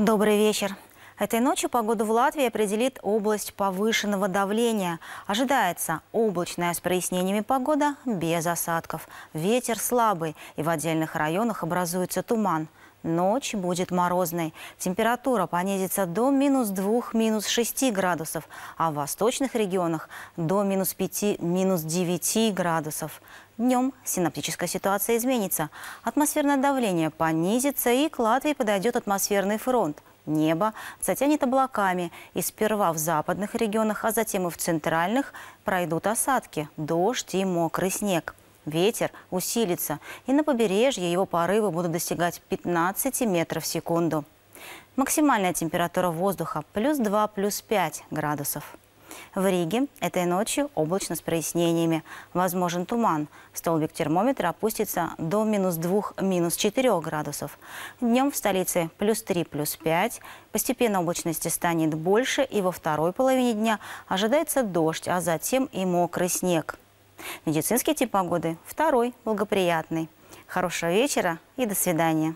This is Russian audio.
Добрый вечер. Этой ночью погоду в Латвии определит область повышенного давления. Ожидается облачная с прояснениями погода без осадков. Ветер слабый и в отдельных районах образуется туман. Ночь будет морозной. Температура понизится до минус 2, минус 6 градусов, а в восточных регионах до минус 5, минус 9 градусов. Днем синаптическая ситуация изменится. Атмосферное давление понизится и к Латвии подойдет атмосферный фронт небо затянет облаками, и сперва в западных регионах, а затем и в центральных пройдут осадки, дождь и мокрый снег. Ветер усилится, и на побережье его порывы будут достигать 15 метров в секунду. Максимальная температура воздуха плюс 2, плюс 5 градусов. В Риге этой ночью облачно с прояснениями. Возможен туман. Столбик термометра опустится до минус 2, минус 4 градусов. Днем в столице плюс 3, плюс 5. Постепенно облачности станет больше, и во второй половине дня ожидается дождь, а затем и мокрый снег. Медицинский тип погоды – второй, благоприятный. Хорошего вечера и до свидания.